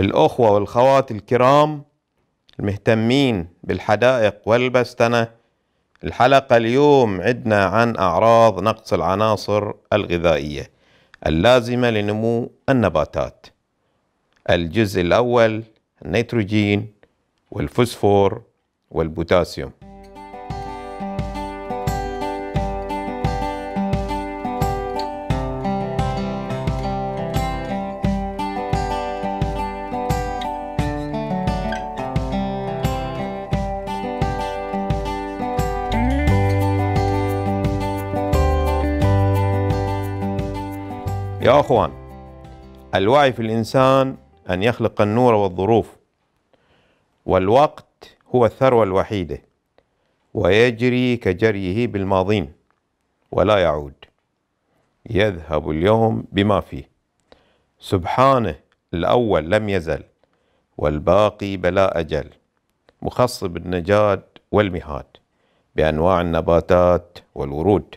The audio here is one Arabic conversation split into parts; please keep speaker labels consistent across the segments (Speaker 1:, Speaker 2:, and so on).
Speaker 1: الأخوة والخوات الكرام المهتمين بالحدائق والبستنة الحلقة اليوم عدنا عن أعراض نقص العناصر الغذائية اللازمة لنمو النباتات الجزء الأول النيتروجين والفوسفور والبوتاسيوم يا أخوان الوعي في الإنسان أن يخلق النور والظروف والوقت هو الثروة الوحيدة ويجري كجريه بالماضين ولا يعود يذهب اليوم بما فيه سبحانه الأول لم يزل والباقي بلا أجل مخص بالنجاد والمهاد بأنواع النباتات والورود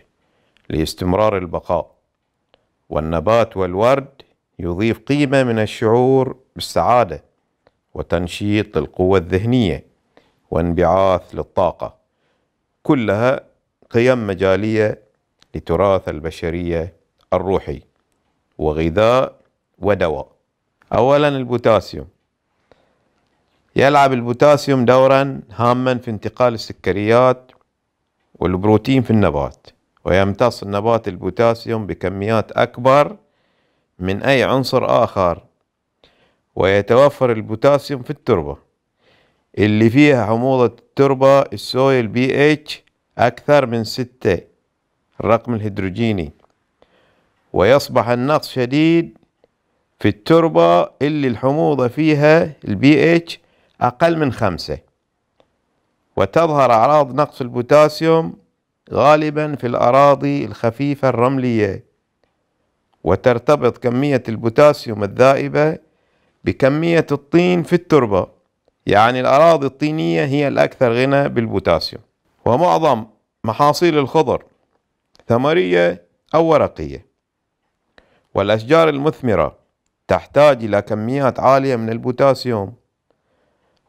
Speaker 1: لاستمرار البقاء والنبات والورد يضيف قيمة من الشعور بالسعادة وتنشيط القوة الذهنية وانبعاث للطاقة كلها قيم مجالية لتراث البشرية الروحي وغذاء ودواء أولا البوتاسيوم يلعب البوتاسيوم دورا هاما في انتقال السكريات والبروتين في النبات ويمتص النبات البوتاسيوم بكميات أكبر من أي عنصر آخر ويتوفر البوتاسيوم في التربة اللي فيها حموضة التربة السويل بي اتش أكثر من ستة الرقم الهيدروجيني ويصبح النقص شديد في التربة اللي الحموضة فيها البي اتش أقل من خمسة وتظهر أعراض نقص البوتاسيوم غالبا في الأراضي الخفيفة الرملية وترتبط كمية البوتاسيوم الذائبة بكمية الطين في التربة يعني الأراضي الطينية هي الأكثر غنى بالبوتاسيوم ومعظم محاصيل الخضر ثمرية أو ورقية والأشجار المثمرة تحتاج إلى كميات عالية من البوتاسيوم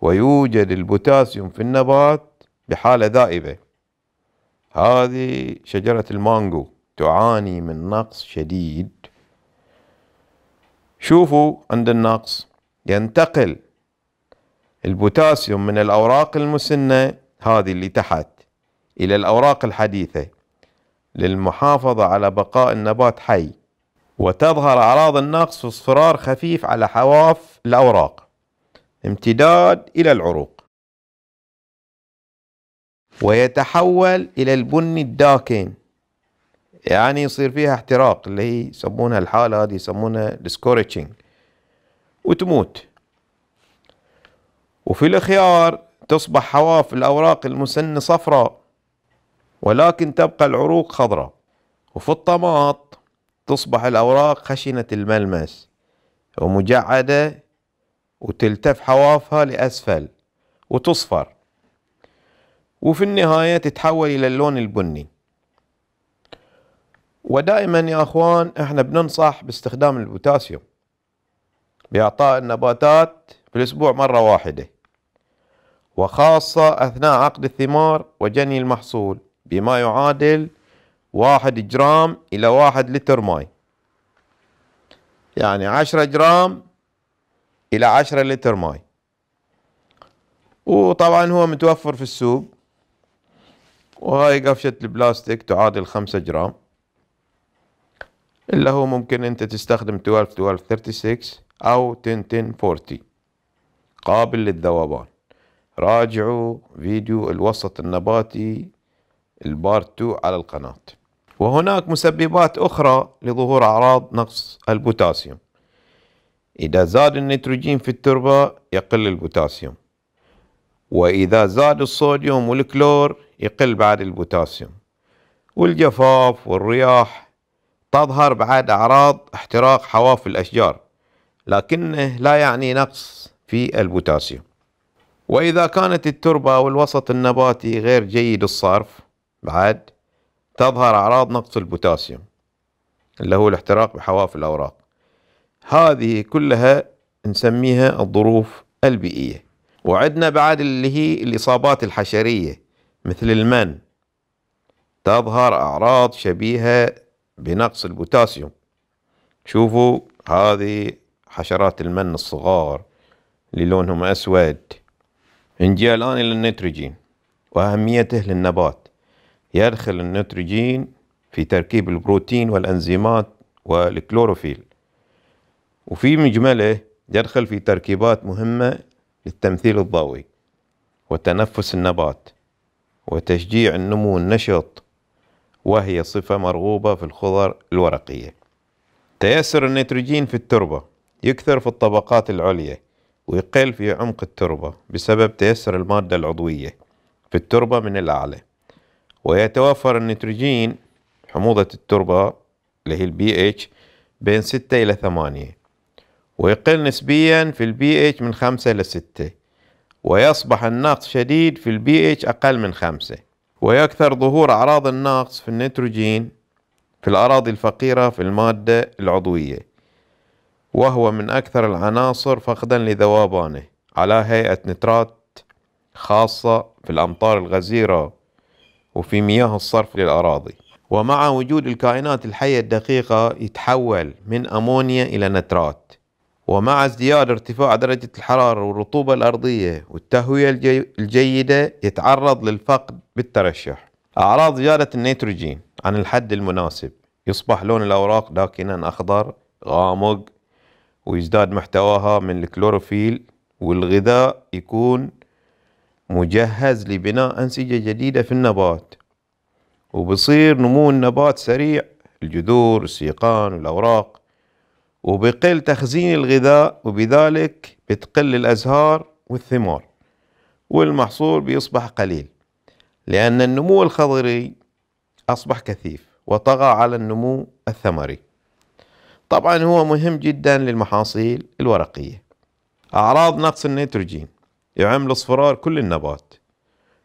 Speaker 1: ويوجد البوتاسيوم في النبات بحالة ذائبة هذه شجرة المانجو تعاني من نقص شديد شوفوا عند النقص ينتقل البوتاسيوم من الأوراق المسنة هذه اللي تحت إلى الأوراق الحديثة للمحافظة على بقاء النبات حي وتظهر أعراض النقص في اصفرار خفيف على حواف الأوراق امتداد إلى العروق ويتحول إلى البني الداكن يعني يصير فيها احتراق اللي هي يسمونها الحالة هذه يسمونها السكورتشنج وتموت وفي الخيار تصبح حواف الأوراق المسنة صفراء ولكن تبقى العروق خضراء وفي الطماط تصبح الأوراق خشنة الملمس ومجعدة وتلتف حوافها لأسفل وتصفر وفي النهاية تتحول إلى اللون البني ودائما يا أخوان احنا بننصح باستخدام البوتاسيوم بإعطاء النباتات في الأسبوع مرة واحدة وخاصة أثناء عقد الثمار وجني المحصول بما يعادل واحد جرام إلى واحد لتر ماء يعني عشرة جرام إلى عشرة لتر ماء وطبعا هو متوفر في السوق وهاي قفشة البلاستيك تعادل خمسة جرام اللي هو ممكن انت تستخدم 12 12 36 او 10 10 40 قابل للذوبان راجعوا فيديو الوسط النباتي البارت 2 على القناة وهناك مسببات أخرى لظهور أعراض نقص البوتاسيوم إذا زاد النيتروجين في التربة يقل البوتاسيوم وإذا زاد الصوديوم والكلور يقل بعد البوتاسيوم والجفاف والرياح تظهر بعد أعراض احتراق حواف الأشجار لكنه لا يعني نقص في البوتاسيوم وإذا كانت التربة والوسط النباتي غير جيد الصرف بعد تظهر أعراض نقص البوتاسيوم اللي هو الاحتراق بحواف الأوراق هذه كلها نسميها الظروف البيئية وعدنا بعد اللي هي الإصابات الحشرية مثل المن تظهر أعراض شبيهة بنقص البوتاسيوم شوفوا هذه حشرات المن الصغار اللي لونهم أسود نجي الآن إلى النيتروجين وأهميته للنبات يدخل النيتروجين في تركيب البروتين والأنزيمات والكلوروفيل وفي مجمله يدخل في تركيبات مهمة للتمثيل الضوئي وتنفس النبات وتشجيع النمو النشط وهي صفة مرغوبة في الخضر الورقية تيسر النيتروجين في التربة يكثر في الطبقات العليا ويقل في عمق التربة بسبب تيسر المادة العضوية في التربة من الأعلى ويتوفر النيتروجين حموضة التربة اللي هي البي اتش بين ستة إلى ثمانية ويقل نسبيا في البي اتش من خمسة إلى ستة ويصبح النقص شديد في البي اتش أقل من خمسة ويكثر ظهور أعراض النقص في النيتروجين في الأراضي الفقيرة في المادة العضوية وهو من أكثر العناصر فقدا لذوبانه على هيئة نترات خاصة في الأمطار الغزيرة وفي مياه الصرف للأراضي ومع وجود الكائنات الحية الدقيقة يتحول من أمونيا إلى نترات ومع ازدياد ارتفاع درجة الحرارة والرطوبة الأرضية والتهوية الجيدة يتعرض للفقد بالترشح أعراض زيادة النيتروجين عن الحد المناسب يصبح لون الأوراق داكنا أخضر غامق ويزداد محتواها من الكلوروفيل والغذاء يكون مجهز لبناء أنسجة جديدة في النبات وبصير نمو النبات سريع الجذور السيقان والأوراق وبقل تخزين الغذاء وبذلك بتقل الأزهار والثمار والمحصول بيصبح قليل لأن النمو الخضري أصبح كثيف وطغى على النمو الثمري طبعا هو مهم جدا للمحاصيل الورقية أعراض نقص النيتروجين يعمل اصفرار كل النبات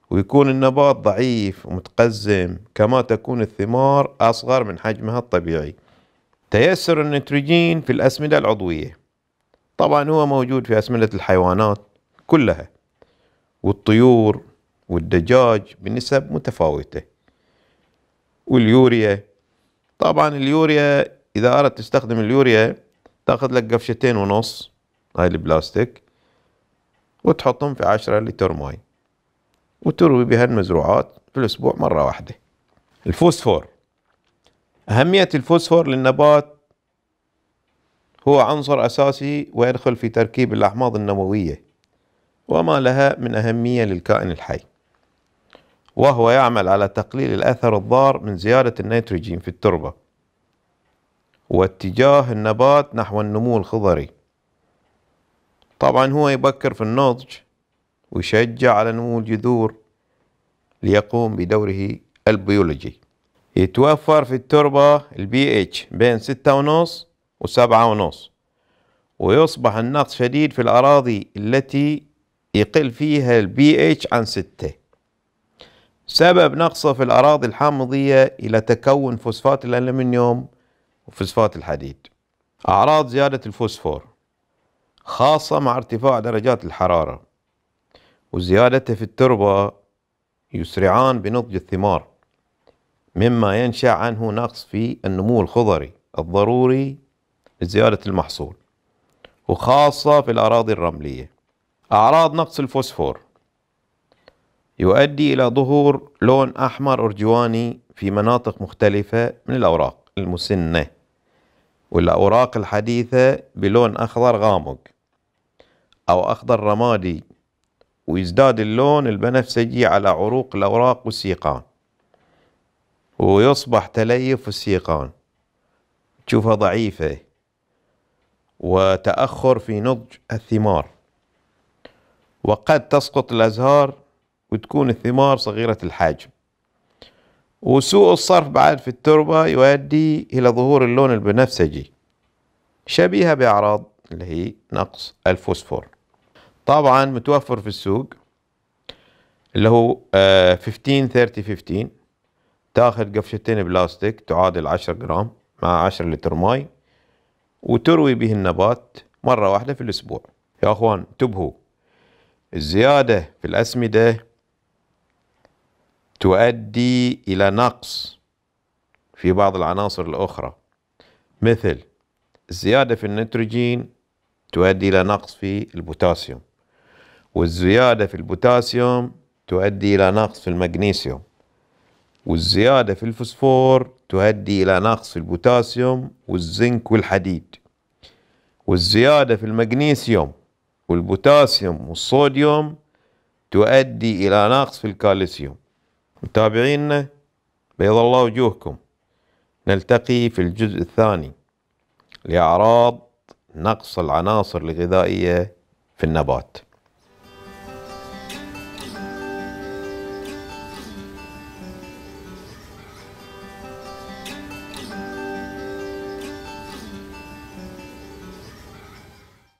Speaker 1: ويكون النبات ضعيف ومتقزم كما تكون الثمار أصغر من حجمها الطبيعي تيسر النيتروجين في الأسمدة العضوية طبعا هو موجود في أسمدة الحيوانات كلها والطيور والدجاج بنسب متفاوتة واليوريا طبعا اليوريا إذا أردت تستخدم اليوريا تاخذ لك قفشتين ونص هاي البلاستيك وتحطهم في عشرة لتر ماي وتروي بها المزروعات في الأسبوع مرة واحدة الفوسفور أهمية الفوسفور للنبات هو عنصر أساسي ويدخل في تركيب الأحماض النووية وما لها من أهمية للكائن الحي وهو يعمل على تقليل الأثر الضار من زيادة النيتروجين في التربة واتجاه النبات نحو النمو الخضري طبعا هو يبكر في النضج ويشجع على نمو الجذور ليقوم بدوره البيولوجي يتوفر في التربة البي اتش بين ستة ونص وسبعة ونص ويصبح النقص شديد في الأراضي التي يقل فيها البي اتش عن ستة سبب نقصه في الأراضي الحامضية إلى تكون فوسفات الألمنيوم وفوسفات الحديد أعراض زيادة الفوسفور خاصة مع ارتفاع درجات الحرارة وزيادته في التربة يسرعان بنضج الثمار مما ينشأ عنه نقص في النمو الخضري الضروري لزيادة المحصول وخاصة في الأراضي الرملية أعراض نقص الفوسفور يؤدي إلى ظهور لون أحمر أرجواني في مناطق مختلفة من الأوراق المسنة والأوراق الحديثة بلون أخضر غامق أو أخضر رمادي ويزداد اللون البنفسجي على عروق الأوراق والسيقان ويصبح تليف السيقان تشوفها ضعيفة إيه. وتأخر في نضج الثمار وقد تسقط الأزهار وتكون الثمار صغيرة الحجم وسوء الصرف بعد في التربة يؤدي إلى ظهور اللون البنفسجي شبيهة بأعراض اللي هي نقص الفوسفور طبعا متوفر في السوق اللي هو 15 30 15 تاخذ قفشتين بلاستيك تعادل عشر جرام مع عشر لتر ماي وتروي به النبات مرة واحدة في الأسبوع يا أخوان انتبهوا الزيادة في الأسمدة تؤدي إلى نقص في بعض العناصر الأخرى مثل الزيادة في النيتروجين تؤدي إلى نقص في البوتاسيوم والزيادة في البوتاسيوم تؤدي إلى نقص في المغنيسيوم والزيادة في الفوسفور تؤدي إلى نقص في البوتاسيوم والزنك والحديد والزيادة في المغنيسيوم والبوتاسيوم والصوديوم تؤدي إلى نقص في الكالسيوم متابعينا بيض الله وجوهكم نلتقي في الجزء الثاني لأعراض نقص العناصر الغذائية في النبات